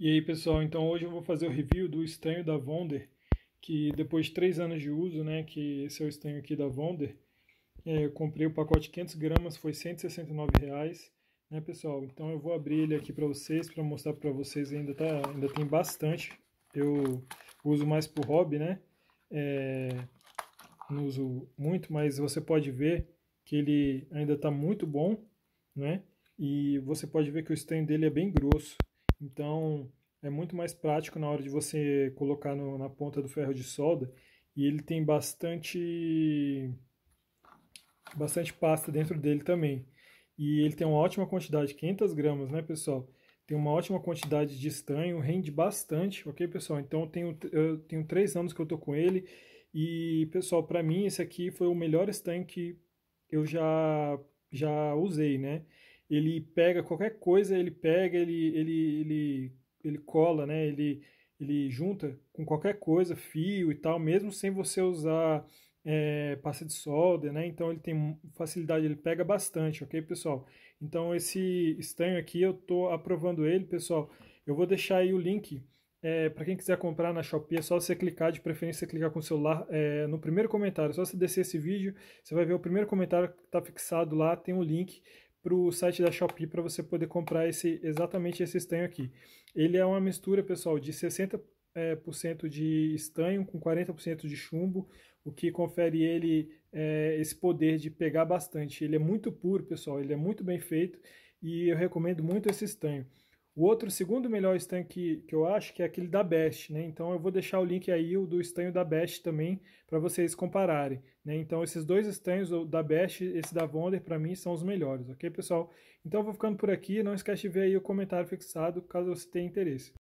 E aí pessoal, então hoje eu vou fazer o review do estanho da Vonder, que depois de 3 anos de uso, né, que esse é o estanho aqui da Vonder, é, eu comprei o pacote 500 gramas, foi 169 reais, né pessoal, então eu vou abrir ele aqui para vocês, para mostrar para vocês, ainda, tá, ainda tem bastante, eu uso mais por hobby, né, é, não uso muito, mas você pode ver que ele ainda está muito bom, né, e você pode ver que o estanho dele é bem grosso, então é muito mais prático na hora de você colocar no, na ponta do ferro de solda e ele tem bastante bastante pasta dentro dele também. E ele tem uma ótima quantidade, 500 gramas, né, pessoal? Tem uma ótima quantidade de estanho, rende bastante, ok, pessoal? Então eu tenho, eu tenho três anos que eu tô com ele e, pessoal, para mim esse aqui foi o melhor estanho que eu já, já usei, né? ele pega qualquer coisa, ele pega, ele, ele, ele, ele cola, né? Ele, ele junta com qualquer coisa, fio e tal, mesmo sem você usar é, pasta de solda, né? Então ele tem facilidade, ele pega bastante, ok, pessoal? Então esse estanho aqui eu tô aprovando ele, pessoal. Eu vou deixar aí o link é, para quem quiser comprar na Shopee, é só você clicar, de preferência clicar com o celular é, no primeiro comentário. É só você descer esse vídeo, você vai ver o primeiro comentário que está fixado lá, tem um link para o site da Shopee para você poder comprar esse, exatamente esse estanho aqui. Ele é uma mistura, pessoal, de 60% é, por cento de estanho com 40% de chumbo, o que confere ele é, esse poder de pegar bastante. Ele é muito puro, pessoal, ele é muito bem feito e eu recomendo muito esse estanho. O outro, segundo melhor estanho que, que eu acho, que é aquele da Best, né? Então eu vou deixar o link aí o do estanho da Best também para vocês compararem, né? Então esses dois estanhos, o da Best e esse da Wonder, para mim são os melhores, ok, pessoal? Então eu vou ficando por aqui, não esquece de ver aí o comentário fixado, caso você tenha interesse.